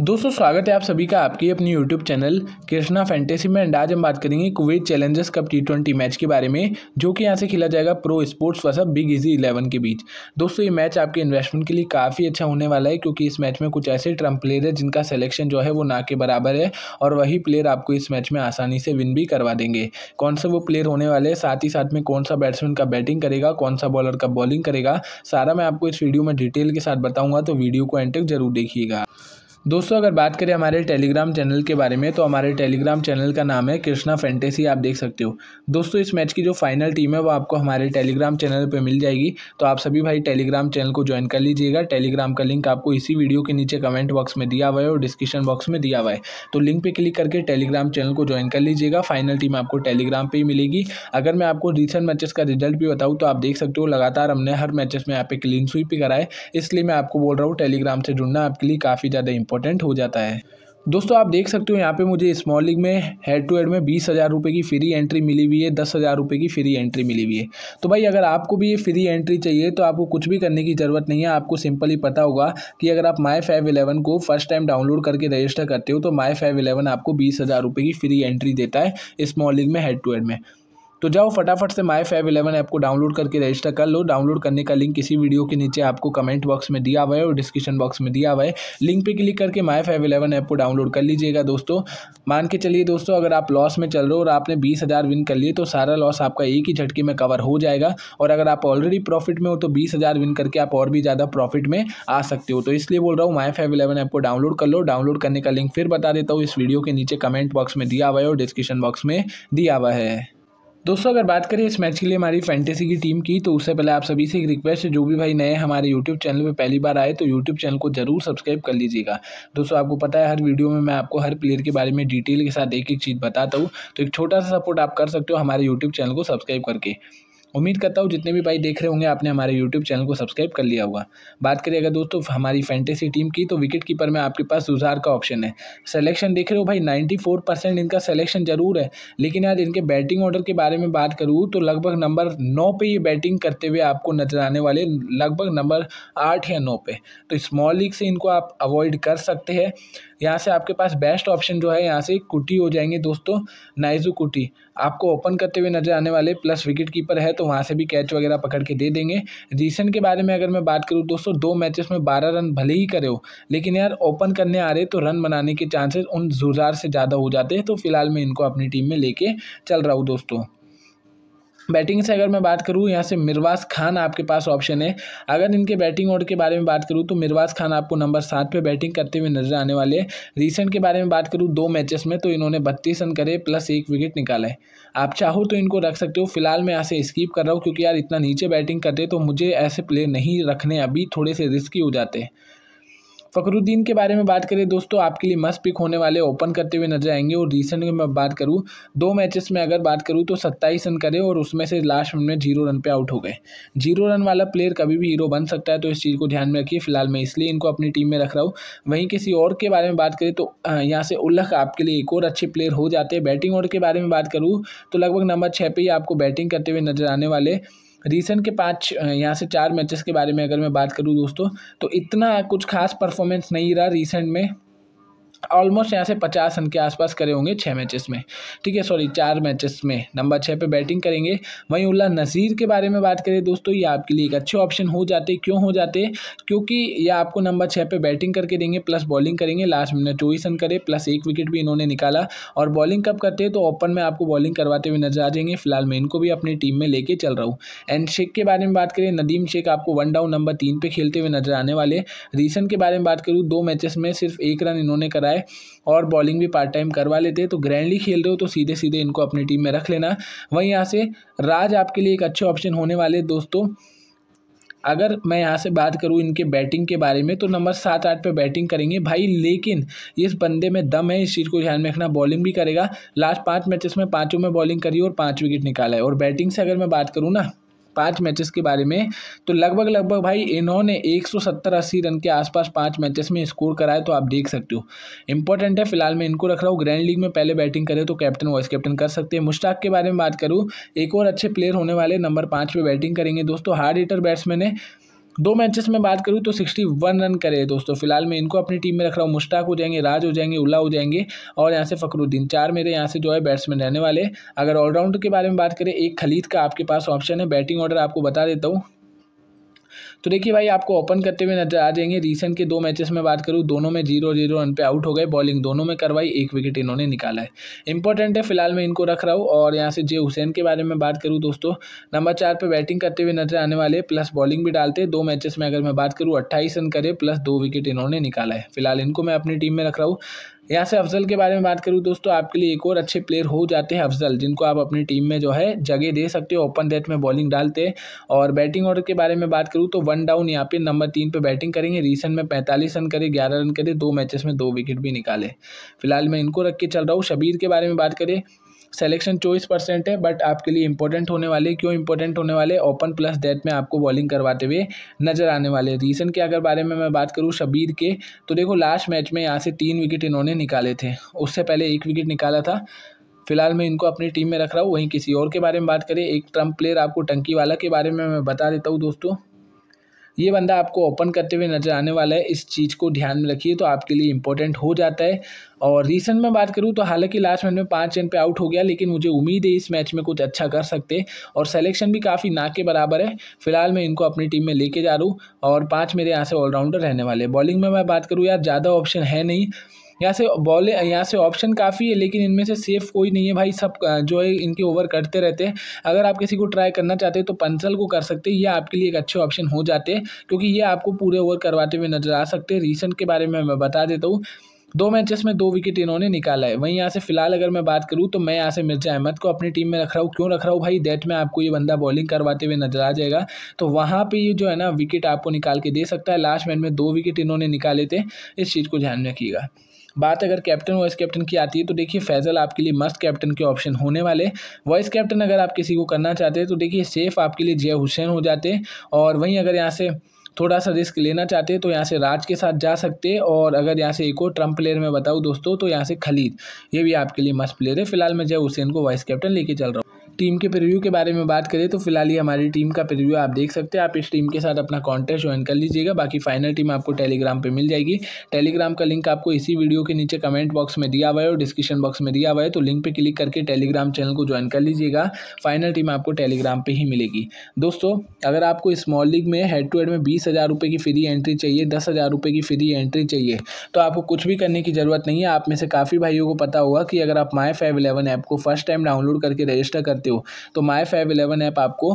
दोस्तों स्वागत है आप सभी का आपकी अपनी यूट्यूब चैनल कृष्णा फैंटेसी में एंड आज हम बात करेंगे Kuwait challengers cup T twenty match के बारे में जो कि यहां से खेला जाएगा pro sports versus big easy eleven के बीच दोस्तों ये मैच आपके इन्वेस्टमेंट के लिए काफ़ी अच्छा होने वाला है क्योंकि इस मैच में कुछ ऐसे ट्रम्प प्लेयर है जिनका सेलेक्शन जो है वो ना के बराबर है और वही प्लेयर आपको इस मैच में आसानी से विन भी करवा देंगे कौन सा वो प्लेयर होने वाले हैं साथ ही साथ में कौन सा बैट्समैन का बैटिंग करेगा कौन सा बॉलर का बॉलिंग करेगा सारा मैं आपको इस वीडियो में डिटेल के साथ बताऊँगा तो वीडियो को एंटेक जरूर देखिएगा दोस्तों अगर बात करें हमारे टेलीग्राम चैनल के बारे में तो हमारे टेलीग्राम चैनल का नाम है कृष्णा फैंटेसी आप देख सकते हो दोस्तों इस मैच की जो फाइनल टीम है वो आपको हमारे टेलीग्राम चैनल पर मिल जाएगी तो आप सभी भाई टेलीग्राम चैनल को ज्वाइन कर लीजिएगा टेलीग्राम का लिंक आपको इसी वीडियो के नीचे कमेंट बॉक्स में दिया हुआ है और डिस्क्रिप्शन बॉक्स में दिया हुआ है तो लिंक पर क्लिक करके टेलीग्राम चैनल को ज्वाइन कर लीजिएगा फाइनल टीम आपको टेलीग्राम पर ही मिलेगी अगर मैं आपको रिसेंट मैचेस का रिजल्ट भी बताऊँ तो आप देख सकते हो लगातार हमने हर मैचेस में यहाँ पे क्लीन स्वीप भी कराए इसलिए मैं आपको बोल रहा हूँ टेलीग्राम से जुड़ना आपके लिए काफ़ी ज़्यादा इंपॉर्टेंट इम्पोर्टेंट हो जाता है दोस्तों आप देख सकते हो यहाँ पे मुझे स्मॉल लीग में हेड टू हेड में बीस हज़ार रुपये की फ्री एंट्री मिली हुई है दस हज़ार रुपये की फ्री एंट्री मिली हुई है तो भाई अगर आपको भी ये फ्री एंट्री चाहिए तो आपको कुछ भी करने की ज़रूरत नहीं है आपको सिंपली पता होगा कि अगर आप माई फाइव इलेवन को फर्स्ट टाइम डाउनलोड करके रजिस्टर करते हो तो माई फाइव इलेवन आपको बीस हज़ार रुपये की फ्री एंट्री देता है स्मॉल लीग में हेड टू हेड में तो जाओ फटाफट से माई फाइव इलेवन ऐप को डाउनलोड करके रजिस्टर कर लो डाउनलोड करने का लिंक इसी वीडियो के नीचे आपको कमेंट बॉक्स में दिया हुआ है और डिस्क्रिप्शन बॉक्स में दिया हुआ है लिंक पे क्लिक करके माई फाइव इलेवन ऐप को डाउनलोड कर लीजिएगा दोस्तों मान के चलिए दोस्तों अगर आप लॉस में चल रहे हो और आपने बीस हज़ार विन कर लिए तो सारा लॉस आपका एक ही झटके में कवर हो जाएगा और अगर आप ऑलरेडी प्रॉफिट में हो तो बीस हज़ार विन करके आप और भी ज़्यादा प्रॉफिट में आ सकते हो तो इसलिए बोल रहा हूँ माई फाइव इलेवन ऐप को डाउनलोड कर लो डाउनलोड करने का लिंक फिर बता देता हूँ इस वीडियो के नीचे कमेंट बॉक्स में दिया हुआ है और डिस्क्रिप्शन बॉक्स में दिया हुआ है दोस्तों अगर बात करें इस मैच के लिए हमारी फैंटेसी की टीम की तो उससे पहले आप सभी से एक रिक्वेस्ट है जो भी भाई नए हमारे यूट्यूब चैनल पे पहली बार आए तो यूट्यूब चैनल को जरूर सब्सक्राइब कर लीजिएगा दोस्तों आपको पता है हर वीडियो में मैं आपको हर प्लेयर के बारे में डिटेल के साथ एक एक चीज़ बताता हूँ तो एक छोटा सा सपोर्ट आप कर सकते हो हमारे यूट्यूब चैनल को सब्सक्राइब करके उम्मीद करता हूँ जितने भी भाई देख रहे होंगे आपने हमारे यूट्यूब चैनल को सब्सक्राइब कर लिया होगा बात करें अगर दोस्तों हमारी फैंटेसी टीम की तो विकेट कीपर में आपके पास सुजार का ऑप्शन है सिलेक्शन देख रहे हो भाई 94 परसेंट इनका सिलेक्शन जरूर है लेकिन यार इनके बैटिंग ऑर्डर के बारे में बात करूँ तो लगभग नंबर नौ पर ये बैटिंग करते हुए आपको नजर आने वाले लगभग नंबर आठ या नौ पे तो स्मॉल लीग से इनको आप अवॉइड कर सकते हैं यहाँ से आपके पास बेस्ट ऑप्शन जो है यहाँ से कुटी हो जाएंगे दोस्तों नाइजू कुटी आपको ओपन करते हुए नजर आने वाले प्लस विकेट कीपर है तो वहाँ से भी कैच वगैरह पकड़ के दे देंगे रिसेंट के बारे में अगर मैं बात करूँ दोस्तों दो मैचेस में बारह रन भले ही करे हो लेकिन यार ओपन करने आ रहे तो रन बनाने के चांसेस उन जुजार से ज़्यादा हो जाते हैं तो फिलहाल मैं इनको अपनी टीम में लेके चल रहा हूँ दोस्तों बैटिंग से अगर मैं बात करूँ यहाँ से मिरवाज खान आपके पास ऑप्शन है अगर इनके बैटिंग ऑर्डर के बारे में बात करूँ तो मिरवाज खान आपको नंबर सात पे बैटिंग करते हुए नजर आने वाले हैं रिसेंट के बारे में बात करूँ दो मैचेस में तो इन्होंने बत्तीस रन करे प्लस एक विकेट निकाला है आप चाहो तो इनको रख सकते हो फिलहाल मैं यहाँ से स्कीप कर रहा हूँ क्योंकि यार इतना नीचे बैटिंग करते तो मुझे ऐसे प्लेयर नहीं रखने अभी थोड़े से रिस्की हो जाते हैं फ़खरुद्दीन के बारे में बात करें दोस्तों आपके लिए मस्त पिक होने वाले ओपन करते हुए नजर आएंगे और रिसेंट में मैं बात करूँ दो मैचेस में अगर बात करूँ तो सत्ताईस रन करें और उसमें से लास्ट मिनट में जीरो रन पे आउट हो गए जीरो रन वाला प्लेयर कभी भी हीरो बन सकता है तो इस चीज़ को ध्यान में रखिए फिलहाल मैं इसलिए इनको अपनी टीम में रख रहा हूँ वहीं किसी और के बारे में बात करें तो यहाँ से उल्लख आपके लिए एक और अच्छे प्लेयर हो जाते हैं बैटिंग और के बारे में बात करूँ तो लगभग नंबर छः पर ही आपको बैटिंग करते हुए नजर आने वाले रीसेंट के पाँच यहाँ से चार मैचेस के बारे में अगर मैं बात करूँ दोस्तों तो इतना कुछ खास परफॉर्मेंस नहीं रहा रीसेंट में ऑलमोस्ट यहाँ से पचास रन के आसपास करे होंगे छः मैचेस में ठीक है सॉरी चार मैचेस में नंबर छः पे बैटिंग करेंगे वहीं उल्ला नज़ीर के बारे में बात करें दोस्तों ये आपके लिए एक अच्छे ऑप्शन हो जाते क्यों हो जाते क्योंकि ये आपको नंबर छः पे बैटिंग करके देंगे प्लस बॉलिंग करेंगे लास्ट में चौबीस रन करे प्लस एक विकेट भी इन्होंने निकाला और बॉलिंग कब करते हैं तो ओपन में आपको बॉलिंग करवाते हुए नजर आ जाएंगे फिलहाल मैं इनको भी अपनी टीम में लेके चल रहा हूँ एंड शेख के बारे में बात करें नदीम शेख आपको वन डाउन नंबर तीन पर खेलते हुए नजर आने वाले रीसेंट के बारे में बात करूँ दो मैचेस में सिर्फ एक रन इन्होंने करा रहा है और बॉलिंग भी पार्ट टाइम करवा लेते हैं तो ग्रैंडली खेल रहे हो तो सीधे सीधे इनको अपनी टीम में रख लेना वहीं यहाँ से राज आपके लिए एक अच्छे ऑप्शन होने वाले दोस्तों अगर मैं यहाँ से बात करूँ इनके बैटिंग के बारे में तो नंबर सात आठ पे बैटिंग करेंगे भाई लेकिन इस बंदे में दम है इस चीज़ को ध्यान में रखना बॉलिंग भी करेगा लास्ट पाँच मैचेस में पाँचों में बॉलिंग करी और पाँच विकेट निकाला है और बैटिंग से अगर मैं बात करूँ ना पाँच मैचेस के बारे में तो लगभग लगभग भाई इन्होंने एक सौ सत्तर अस्सी रन के आसपास पाँच मैचेस में स्कोर कराए तो आप देख सकते हो इंपॉर्टेंट है फिलहाल मैं इनको रख रहा हूँ ग्रैंड लीग में पहले बैटिंग करें तो कैप्टन वाइस कैप्टन कर सकते हैं मुश्ताक के बारे में बात करूँ एक और अच्छे प्लेयर होने वाले नंबर पाँच पर बैटिंग करेंगे दोस्तों हार्ड हिटर बैट्समैन है दो मैचेस में बात करूँ तो 61 रन करे दोस्तों फिलहाल मैं इनको अपनी टीम में रख रहा हूँ मुश्ताक हो जाएंगे राज हो जाएंगे उल्ला हो जाएंगे और यहाँ से फ़खरुद्दीन चार मेरे यहाँ से जो है बैट्समैन रहने वाले अगर ऑलराउंडर के बारे में बात करें एक खलीद का आपके पास ऑप्शन है बैटिंग ऑर्डर आपको बता देता हूँ तो देखिए भाई आपको ओपन करते हुए नजर आ जाएंगे रिसेंट के दो मैचेस में बात करूँ दोनों में जीरो जीरो रन पे आउट हो गए बॉलिंग दोनों में करवाई एक विकेट इन्होंने निकाला है इंपॉर्टेंट है फिलहाल मैं इनको रख रहा हूँ और यहाँ से जे हुसैन के बारे में बात करूँ दोस्तों नंबर चार पर बैटिंग करते हुए नजर आने वाले प्लस बॉलिंग भी डालते दो मैचेस में अगर मैं बात करूँ अट्ठाईस रन करे प्लस दो विकेट इन्होंने निकाला है फिलहाल इनको मैं अपनी टीम में रख रहा हूँ यहाँ से अफजल के बारे में बात करूँ दोस्तों आपके लिए एक और अच्छे प्लेयर हो जाते हैं अफजल जिनको आप अपनी टीम में जो है जगह दे सकते हो ओपन डेथ में बॉलिंग डालते और बैटिंग ऑर्डर के बारे में बात करूँ तो वन डाउन यहाँ पे नंबर तीन पे बैटिंग करेंगे रिसेंट में पैंतालीस रन करे ग्यारह रन करे दो मैचेस में दो विकेट भी निकाले फिलहाल मैं इनको रख के चल रहा हूँ शबीर के बारे में बात करें सेलेक्शन चौबीस परसेंट है बट आपके लिए इंपॉर्टेंट होने वाले क्यों इंपॉर्टेंट होने वाले ओपन प्लस डेथ में आपको बॉलिंग करवाते हुए नजर आने वाले रीज़न के अगर बारे में मैं बात करूँ शबीर के तो देखो लास्ट मैच में यहाँ से तीन विकेट इन्होंने निकाले थे उससे पहले एक विकेट निकाला था फिलहाल मैं इनको अपनी टीम में रख रहा हूँ वहीं किसी और के बारे में बात करें एक ट्रम्प प्लेयर आपको टंकी वाला के बारे में मैं बता देता हूँ दोस्तों ये बंदा आपको ओपन करते हुए नज़र आने वाला है इस चीज़ को ध्यान में रखिए तो आपके लिए इंपॉर्टेंट हो जाता है और रिसेंट में बात करूँ तो हालांकि लास्ट मैच में पाँच रन पे आउट हो गया लेकिन मुझे उम्मीद है इस मैच में कुछ अच्छा कर सकते और सेलेक्शन भी काफ़ी ना के बराबर है फिलहाल मैं इनको अपनी टीम में लेके जा रहा हूँ और पाँच मेरे यहाँ से ऑलराउंडर रहने वाले बॉलिंग में मैं बात करूँ यार ज़्यादा ऑप्शन है नहीं यहाँ से बॉले यहाँ से ऑप्शन काफ़ी है लेकिन इनमें से सेफ कोई नहीं है भाई सब जो है इनके ओवर करते रहते हैं अगर आप किसी को ट्राई करना चाहते हैं तो पंसल को कर सकते हैं ये आपके लिए एक अच्छे ऑप्शन हो जाते हैं क्योंकि ये आपको पूरे ओवर करवाते हुए नजर आ सकते हैं रिसेंट के बारे में मैं बता देता हूँ दो मैचेस में दो विकेट इन्होंने निकाला है वहीं यहाँ से फिलहाल अगर मैं बात करूँ तो मैं यहाँ से मिर्जा अहमद को अपनी टीम में रख रहा हूँ क्यों रख रहा हूँ भाई डेट में आपको ये बंदा बॉलिंग करवाते हुए नजर आ जाएगा तो वहाँ पे ये जो है ना विकेट आपको निकाल के दे सकता है लास्ट मैच में दो विकेट इन्होंने निकाले थे इस चीज़ को ध्यान रखिएगा बात अगर कैप्टन वाइस कैप्टन की आती है तो देखिए फैज़ल आपके लिए मस्त कैप्टन के ऑप्शन होने वाले वाइस कैप्टन अगर आप किसी को करना चाहते हैं तो देखिए सेफ़ आपके लिए जय हुसैन हो जाते और वहीं अगर यहाँ से थोड़ा सा रिस्क लेना चाहते हैं तो यहाँ से राज के साथ जा सकते हैं और अगर यहाँ से एक और ट्रम्प प्लेयर में बताऊँ दोस्तों तो यहाँ से खलीद ये भी आपके लिए मस्त प्लेयर है फिलहाल मैं जय हुसैन को वाइस कैप्टन लेके चल रहा हूँ टीम के प्रिव्यू के बारे में बात करें तो फिलहाल ये हमारी टीम का प्रिव्यू आप देख सकते हैं आप इस टीम के साथ अपना कॉन्टेस्ट ज्वाइन कर लीजिएगा बाकी फाइनल टीम आपको टेलीग्राम पर मिल जाएगी टेलीग्राम का लिंक आपको इसी वीडियो के नीचे कमेंट बॉक्स में दिया हुआ है और डिस्क्रिप्शन बॉक्स में दिया हुआ है तो लिंक पर क्लिक करके टेलीग्राम चैनल को ज्वाइन कर लीजिएगा फाइनल टीम आपको टेलीग्राम पर ही मिलेगी दोस्तों अगर आपको स्मॉल लीग में हेड टू हेड में बीस हज़ार रुपये की फ्री एंट्री चाहिए दस हज़ार रुपये की फ्री एंट्री चाहिए तो आपको कुछ भी करने की ज़रूरत नहीं है आप में से काफ़ी भाइयों को पता होगा कि अगर आप माई फाइव इलेवन ऐप को फर्स्ट टाइम डाउनलोड करके रजिस्टर करते हो तो माई फाइव इलेवन ऐप आपको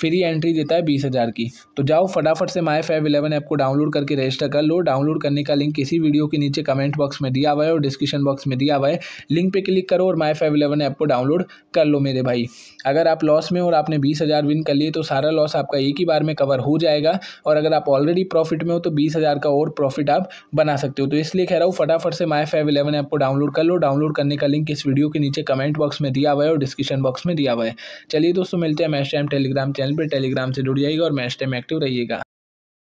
फ्री एंट्री देता है बीस हज़ार की तो जाओ फटाफट से माई फाइव इलेवन ऐप को डाउनलोड करके रजिस्टर कर लो डाउनलोड करने का लिंक इसी वीडियो के नीचे कमेंट बॉक्स में दिया हुआ है और डिस्क्रिप्शन बॉक्स में दिया हुआ है लिंक पर क्लिक करो और माई फाइव इलेवन ऐप को डाउनलोड कर लो मेरे भाई अगर आप लॉस में और आपने बीस हज़ार विन कर लिए तो सारा लॉस आपका एक ही बार में कवर हो जाएगा और अगर आप ऑलरेडी प्रॉफिट में हो तो बीस हज़ार का और प्रॉफिट आप बना सकते हो तो इसलिए कह रहा हूँ फटाफट से माई फाइव इलेवन ऐप को डाउनलोड कर लो डाउनलोड करने का लिंक इस वीडियो के नीचे कमेंट बॉक्स में दिया हुआ है और डिस्क्रिप्शन बॉक्स में दिया हुआ है चलिए दोस्तों मिलते हैं match time Telegram channel channel पर टेलीग्राम से जुड़ जाइएगा और मैच टाइम एक्टिव रहिएगा